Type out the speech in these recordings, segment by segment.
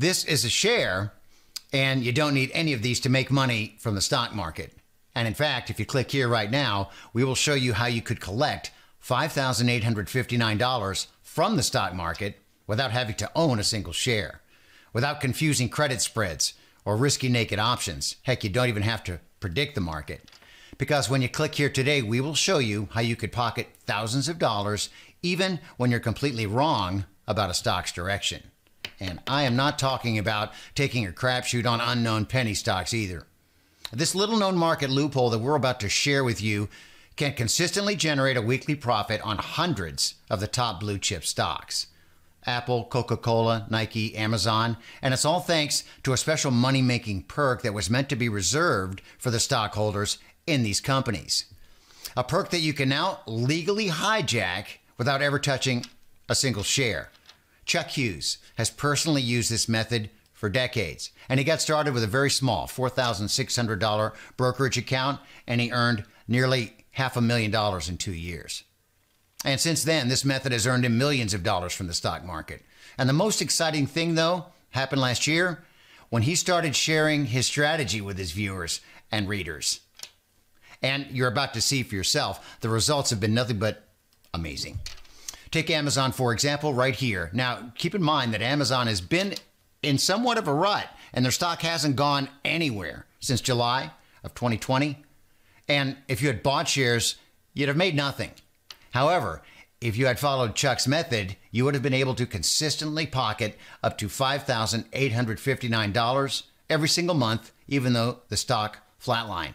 This is a share, and you don't need any of these to make money from the stock market. And in fact, if you click here right now, we will show you how you could collect $5,859 from the stock market without having to own a single share, without confusing credit spreads or risky naked options. Heck, you don't even have to predict the market. Because when you click here today, we will show you how you could pocket thousands of dollars even when you're completely wrong about a stock's direction. And I am not talking about taking a crapshoot on unknown penny stocks either. This little known market loophole that we're about to share with you can consistently generate a weekly profit on hundreds of the top blue chip stocks Apple, Coca Cola, Nike, Amazon, and it's all thanks to a special money making perk that was meant to be reserved for the stockholders in these companies. A perk that you can now legally hijack without ever touching a single share. Chuck Hughes has personally used this method for decades. And he got started with a very small $4,600 brokerage account, and he earned nearly half a million dollars in two years. And since then, this method has earned him millions of dollars from the stock market. And the most exciting thing, though, happened last year when he started sharing his strategy with his viewers and readers. And you're about to see for yourself, the results have been nothing but amazing. Take Amazon, for example, right here. Now, keep in mind that Amazon has been in somewhat of a rut and their stock hasn't gone anywhere since July of 2020. And if you had bought shares, you'd have made nothing. However, if you had followed Chuck's method, you would have been able to consistently pocket up to $5,859 every single month, even though the stock flatlined.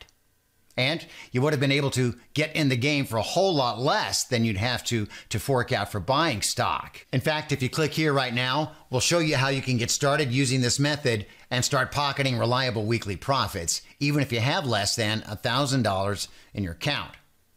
And you would have been able to get in the game for a whole lot less than you'd have to to fork out for buying stock. In fact, if you click here right now, we'll show you how you can get started using this method and start pocketing reliable weekly profits, even if you have less than $1,000 in your account.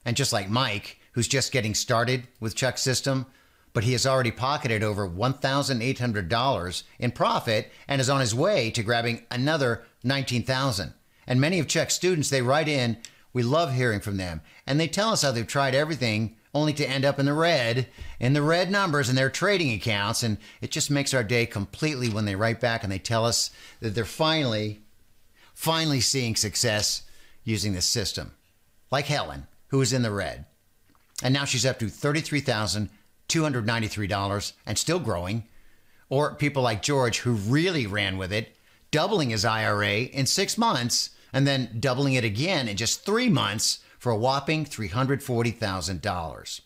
And just like Mike, who's just getting started with Chuck's system, but he has already pocketed over $1,800 in profit and is on his way to grabbing another 19,000. dollars and many of Czech students, they write in, we love hearing from them. And they tell us how they've tried everything only to end up in the red, in the red numbers in their trading accounts. And it just makes our day completely when they write back and they tell us that they're finally, finally seeing success using this system. Like Helen, who was in the red. And now she's up to $33,293 and still growing. Or people like George, who really ran with it, doubling his IRA in six months and then doubling it again in just three months for a whopping $340,000.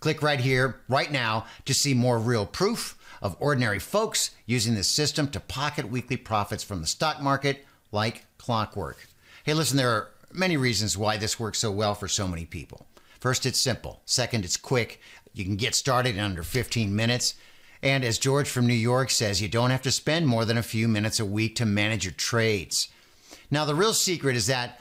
Click right here, right now, to see more real proof of ordinary folks using this system to pocket weekly profits from the stock market like clockwork. Hey, listen, there are many reasons why this works so well for so many people. First, it's simple. Second, it's quick. You can get started in under 15 minutes. And as George from New York says, you don't have to spend more than a few minutes a week to manage your trades. Now, the real secret is that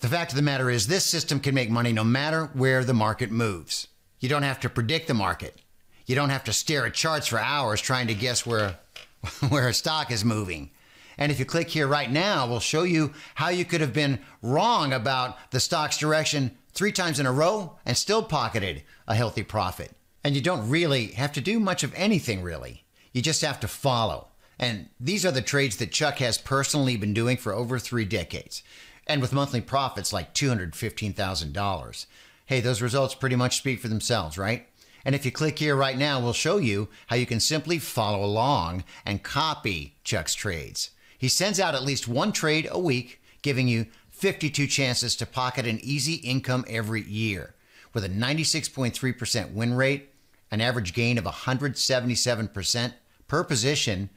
the fact of the matter is this system can make money no matter where the market moves. You don't have to predict the market. You don't have to stare at charts for hours trying to guess where, where a stock is moving. And if you click here right now, we'll show you how you could have been wrong about the stock's direction three times in a row and still pocketed a healthy profit. And you don't really have to do much of anything, really. You just have to follow. And these are the trades that Chuck has personally been doing for over three decades, and with monthly profits like $215,000. Hey, those results pretty much speak for themselves, right? And if you click here right now, we'll show you how you can simply follow along and copy Chuck's trades. He sends out at least one trade a week, giving you 52 chances to pocket an easy income every year with a 96.3% win rate, an average gain of 177% per position,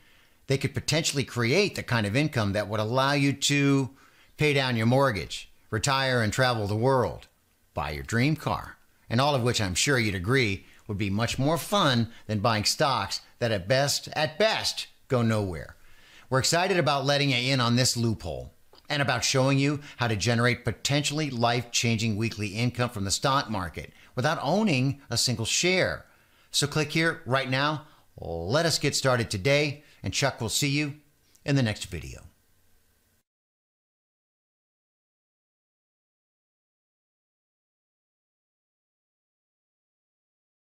they could potentially create the kind of income that would allow you to pay down your mortgage, retire and travel the world, buy your dream car, and all of which I'm sure you'd agree would be much more fun than buying stocks that at best, at best, go nowhere. We're excited about letting you in on this loophole and about showing you how to generate potentially life changing weekly income from the stock market without owning a single share. So click here right now. Let us get started today. And Chuck, will see you in the next video.